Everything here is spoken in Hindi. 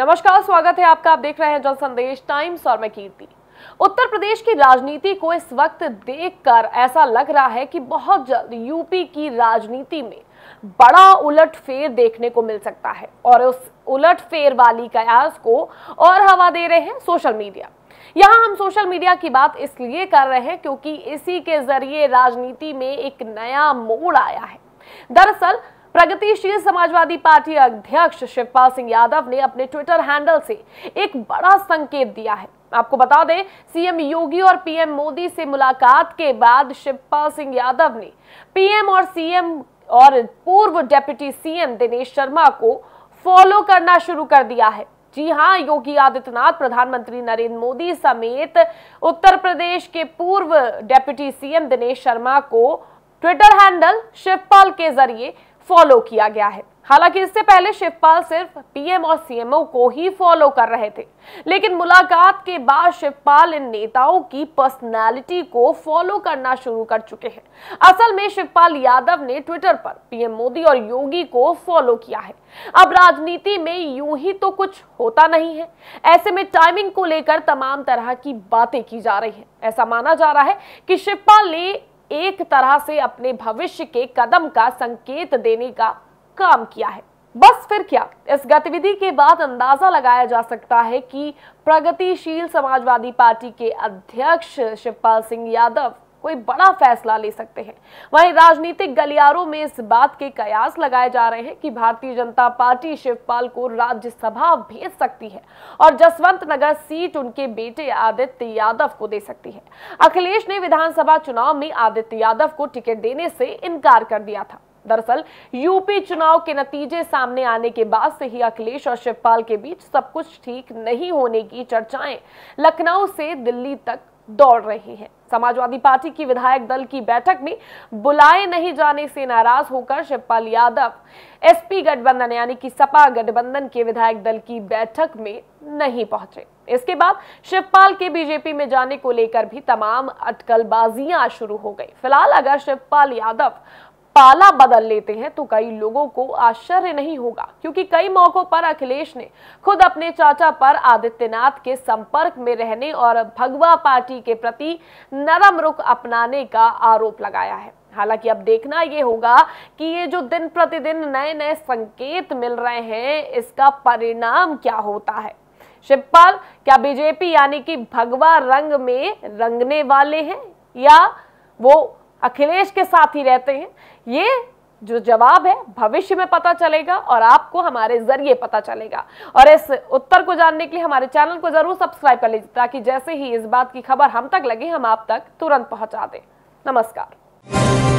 नमस्कार स्वागत है आपका आप देख रहे हैं जन संदेश टाइम्स और मैं कीर्ति उत्तर प्रदेश की राजनीति को इस वक्त देखकर ऐसा लग रहा है कि बहुत जल्द यूपी की राजनीति में बड़ा उलट फेर देखने को मिल सकता है और उस उलट फेर वाली कयास को और हवा दे रहे हैं सोशल मीडिया यहां हम सोशल मीडिया की बात इसलिए कर रहे हैं क्योंकि इसी के जरिए राजनीति में एक नया मोड़ आया है दरअसल प्रगतिशील समाजवादी पार्टी अध्यक्ष शिवपाल सिंह यादव ने अपने ट्विटर हैंडल से एक बड़ा संकेत दिया है आपको बता दें सीएम योगी और पीएम मोदी से मुलाकात के बाद शिवपाल सिंह यादव ने पीएम और सीएम और पूर्व डेप्यूटी सीएम दिनेश शर्मा को फॉलो करना शुरू कर दिया है जी हाँ योगी आदित्यनाथ प्रधानमंत्री नरेंद्र मोदी समेत उत्तर प्रदेश के पूर्व डेप्यूटी सीएम दिनेश शर्मा को ट्विटर हैंडल शिवपाल के जरिए फॉलो किया गया है हालांकि इससे पहले शिवपाल सिर्फ पीएम और सीएमओ को ही फॉलो कर रहे थे लेकिन मुलाकात के बाद शिवपाल इन नेताओं की पर्सनालिटी को फॉलो करना शुरू कर चुके हैं असल में शिवपाल यादव ने ट्विटर पर पीएम मोदी और योगी को फॉलो किया है अब राजनीति में यूं ही तो कुछ होता नहीं है ऐसे में टाइमिंग को लेकर तमाम तरह की बातें की जा रही है ऐसा माना जा रहा है कि शिवपाल ने एक तरह से अपने भविष्य के कदम का संकेत देने का काम किया है बस फिर क्या इस गतिविधि के बाद अंदाजा लगाया जा सकता है कि प्रगतिशील समाजवादी पार्टी के अध्यक्ष शिवपाल सिंह यादव कोई बड़ा फैसला ले सकते हैं वहीं राजनीतिक गलियारों में इस बात के कयास लगाए जा रहे हैं कि भारतीय जनता पार्टी शिवपाल को राज्यसभा भेज सकती है और जसवंत नगर सीट उनके बेटे आदित्य यादव को दे सकती है अखिलेश ने विधानसभा चुनाव में आदित्य यादव को टिकट देने से इनकार कर दिया था दरअसल यूपी चुनाव के नतीजे सामने आने के बाद से ही अखिलेश और शिवपाल के बीच सब कुछ ठीक नहीं होने की चर्चाएं लखनऊ से दिल्ली तक दौड़ रहे हैं समाजवादी पार्टी की विधायक दल की बैठक में बुलाए नहीं जाने से नाराज होकर शिवपाल यादव एसपी गठबंधन यानी कि सपा गठबंधन के विधायक दल की बैठक में नहीं पहुंचे इसके बाद शिवपाल के बीजेपी में जाने को लेकर भी तमाम अटकलबाजियां शुरू हो गई फिलहाल अगर शिवपाल यादव पाला बदल लेते हैं तो कई लोगों को आश्चर्य नहीं होगा क्योंकि कई मौकों पर अखिलेश ने खुद अपने चाचा पर आदित्यनाथ के संपर्क में रहने और भगवा पार्टी के प्रति नरम रुख अपनाने का आरोप लगाया है हालांकि अब देखना यह होगा कि ये जो दिन प्रतिदिन नए नए संकेत मिल रहे हैं इसका परिणाम क्या होता है शिवपाल क्या बीजेपी यानी कि भगवा रंग में रंगने वाले हैं या वो अखिलेश के साथ ही रहते हैं ये जो जवाब है भविष्य में पता चलेगा और आपको हमारे जरिए पता चलेगा और इस उत्तर को जानने के लिए हमारे चैनल को जरूर सब्सक्राइब कर लीजिए ताकि जैसे ही इस बात की खबर हम तक लगे हम आप तक तुरंत पहुंचा दें नमस्कार